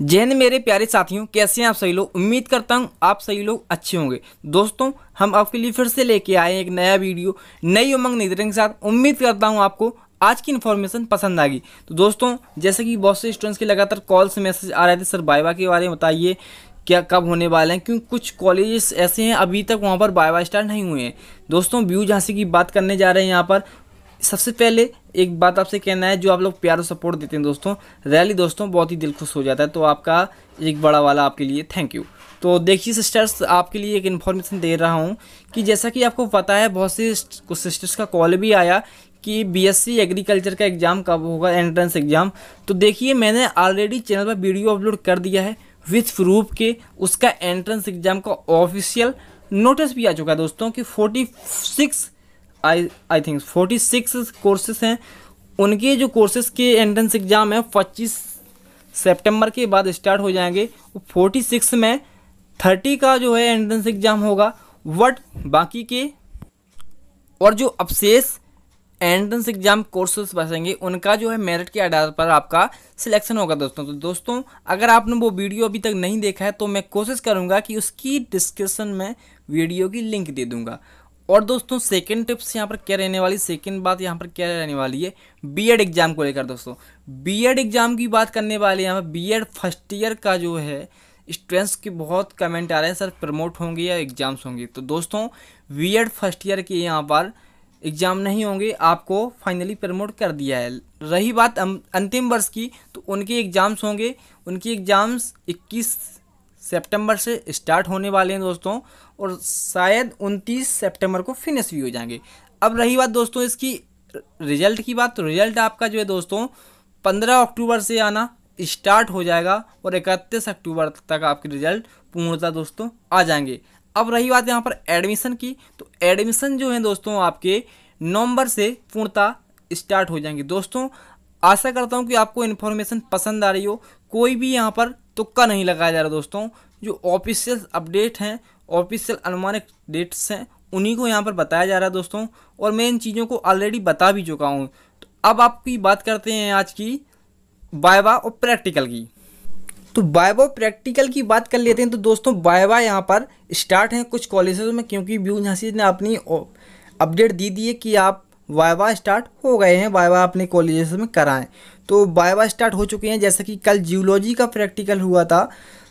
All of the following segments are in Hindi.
जय हिंद मेरे प्यारे साथियों कैसे हैं आप सही लोग उम्मीद करता हूं आप सही लोग अच्छे होंगे दोस्तों हम आपके लिए फिर से लेके आए एक नया वीडियो नई उमंग निद्रा के साथ उम्मीद करता हूं आपको आज की इन्फॉर्मेशन पसंद आ गई तो दोस्तों जैसे कि बहुत से स्टूडेंट्स के लगातार कॉल से मैसेज आ रहे थे सर बाइवा के बारे में बताइए क्या कब होने वाले हैं क्योंकि कुछ कॉलेजेस ऐसे हैं अभी तक वहाँ पर बाइवा स्टार नहीं हुए हैं दोस्तों व्यू झांसी की बात करने जा रहे हैं यहाँ पर सबसे पहले एक बात आपसे कहना है जो आप लोग प्यार और सपोर्ट देते हैं दोस्तों रैली दोस्तों बहुत ही दिल खुश हो जाता है तो आपका एक बड़ा वाला आपके लिए थैंक यू तो देखिए सिस्टर्स आपके लिए एक इन्फॉर्मेशन दे रहा हूँ कि जैसा कि आपको पता है बहुत से कुछ सिस्टर्स का कॉल भी आया कि बीएससी एग्रीकल्चर का एग्ज़ाम कब होगा एंट्रेंस एग्ज़ाम तो देखिए मैंने ऑलरेडी चैनल पर वीडियो अपलोड कर दिया है विथ प्रूफ के उसका एंट्रेंस एग्ज़ाम का ऑफिशियल नोटिस भी आ चुका है दोस्तों कि 46 I I think forty six courses हैं उनके जो कोर्सेज के एंट्रेंस एग्ज़ाम हैं पच्चीस सेप्टेम्बर के बाद स्टार्ट हो जाएंगे फोर्टी सिक्स में थर्टी का जो है एंट्रेंस एग्ज़ाम होगा वट बाकी के और जो अवशेष एंट्रेंस एग्जाम कोर्सेज बसेंगे उनका जो है मेरिट के आधार पर आपका सिलेक्शन होगा दोस्तों तो दोस्तों अगर आपने वो वीडियो अभी तक नहीं देखा है तो मैं कोशिश करूँगा कि उसकी डिस्क्रिप्सन में वीडियो की लिंक दे दूँगा और दोस्तों सेकेंड टिप्स यहाँ पर क्या रहने वाली सेकेंड बात यहाँ पर क्या रहने वाली है बीएड एग्ज़ाम को लेकर दोस्तों बीएड एग्ज़ाम की बात करने वाले यहाँ पर बीएड फर्स्ट ईयर का जो है स्टूडेंट्स के बहुत कमेंट आ रहे हैं सर प्रमोट होंगे या एग्ज़ाम्स होंगे तो दोस्तों बी एड फर्स्ट ईयर के यहाँ पर एग्ज़ाम नहीं होंगे आपको फाइनली प्रमोट कर दिया है रही बात अं- अंतिम वर्ष की तो उनके एग्ज़ाम्स होंगे उनके एग्ज़ाम्स 21 सितंबर से स्टार्ट होने वाले हैं दोस्तों और शायद 29 सितंबर को फिनिश भी हो जाएंगे अब रही बात दोस्तों इसकी रिजल्ट की बात तो रिजल्ट आपका जो है दोस्तों 15 अक्टूबर से आना स्टार्ट हो जाएगा और इकतीस अक्टूबर तक आपके रिजल्ट पूर्णता दोस्तों आ जाएंगे अब रही बात यहाँ पर एडमिशन की तो एडमिशन जो है दोस्तों आपके नवंबर से पूर्णतः स्टार्ट हो जाएंगे दोस्तों आशा करता हूँ कि आपको इन्फॉर्मेशन पसंद आ रही हो कोई भी यहाँ पर तुक्का नहीं लगाया जा रहा दोस्तों जो ऑफिशियल अपडेट हैं ऑफिशियल अनुमानित डेट्स हैं उन्हीं को यहाँ पर बताया जा रहा है दोस्तों और मैं इन चीज़ों को ऑलरेडी बता भी चुका हूँ तो अब आपकी बात करते हैं आज की वाइवा और प्रैक्टिकल की तो वाइवा और प्रैक्टिकल की बात कर लेते हैं तो दोस्तों बायवा यहाँ पर स्टार्ट हैं कुछ कॉलेजों में क्योंकि व्यू झांसी ने अपनी अपडेट दी दी है कि आप वाइवा स्टार्ट हो गए हैं वाइवा अपने कॉलेजेस में कराएं तो वाइवा स्टार्ट हो चुके हैं जैसे कि कल जियोलॉजी का प्रैक्टिकल हुआ था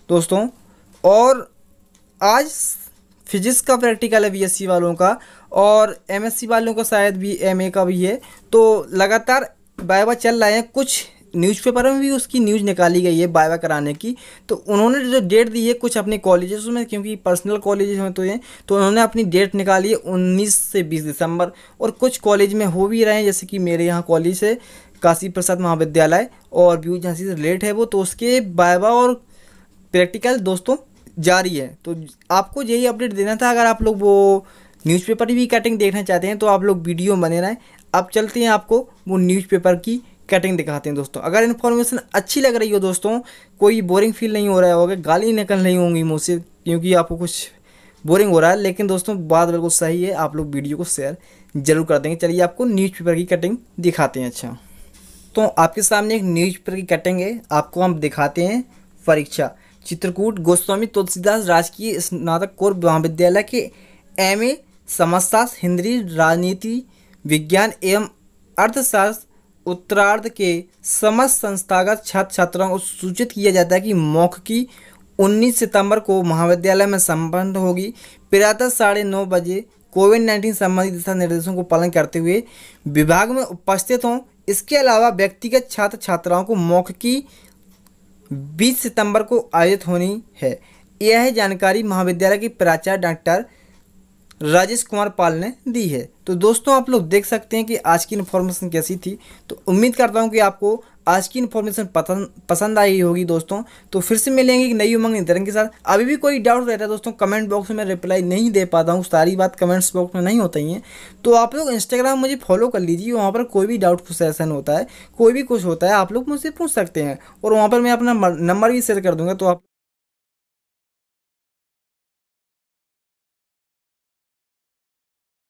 दोस्तों और आज फिजिक्स का प्रैक्टिकल है बी वालों का और एमएससी वालों का शायद भी एमए का भी है तो लगातार वाइवा चल रहे हैं कुछ न्यूज़पेपर में भी उसकी न्यूज़ निकाली गई है बाइवा कराने की तो उन्होंने जो डेट दी है कुछ अपने कॉलेजेस में क्योंकि पर्सनल कॉलेजेस में तो हैं तो उन्होंने अपनी डेट निकाली है उन्नीस से बीस दिसंबर और कुछ कॉलेज में हो भी रहे हैं जैसे कि मेरे यहाँ कॉलेज है काशी प्रसाद महाविद्यालय और व्यू झांसी से रिलेट है वो तो उसके बाइवा और प्रैक्टिकल दोस्तों जारी है तो आपको यही अपडेट देना था अगर आप लोग वो न्यूज़पेपर की भी कटिंग देखना चाहते हैं तो आप लोग वीडियो बने रहें अब चलते हैं आपको वो न्यूज़पेपर की कटिंग दिखाते हैं दोस्तों अगर इन्फॉर्मेशन अच्छी लग रही हो दोस्तों कोई बोरिंग फील नहीं हो रहा होगा गाली निकल नहीं होंगी मुझसे क्योंकि आपको कुछ बोरिंग हो रहा है लेकिन दोस्तों बात बिल्कुल सही है आप लोग वीडियो को शेयर जरूर कर देंगे चलिए आपको न्यूज़पेपर की कटिंग दिखाते हैं अच्छा तो आपके सामने एक न्यूज़पेपर की कटिंग है आपको हम दिखाते हैं परीक्षा चित्रकूट गोस्वामी तुलसीदास राजकीय स्नातक कोर महाविद्यालय के एम ए समाजशास्त्र हिंदी राजनीति विज्ञान एवं अर्थशास्त्र उत्तरार्ध के समस्त संस्थागत छात्र छात्राओं को सूचित किया जाता है कि मौख की 19 सितंबर को महाविद्यालय में संपन्न होगी प्रातः साढ़े नौ बजे कोविड नाइन्टीन संबंधी दिशा निर्देशों को पालन करते हुए विभाग में उपस्थित हों इसके अलावा व्यक्तिगत छात्र छात्राओं को मौख की 20 सितंबर को आयोजित होनी है यह जानकारी महाविद्यालय की प्राचार्य डॉक्टर राजेश कुमार पाल ने दी है तो दोस्तों आप लोग देख सकते हैं कि आज की इन्फॉर्मेशन कैसी थी तो उम्मीद करता हूँ कि आपको आज की इन्फॉर्मेशन पसंद पसंद आई होगी दोस्तों तो फिर से मिलेंगे एक नई उमंग नितरंग के साथ अभी भी कोई डाउट रहता है दोस्तों कमेंट बॉक्स में रिप्लाई नहीं दे पाता हूँ सारी बात कमेंट्स बॉक्स में नहीं होती है तो आप लोग इंस्टाग्राम मुझे फॉलो कर लीजिए वहाँ पर कोई भी डाउट सेशन होता है कोई भी कुछ होता है आप लोग मुझसे पूछ सकते हैं और वहाँ पर मैं अपना नंबर भी शेयर कर दूँगा तो आप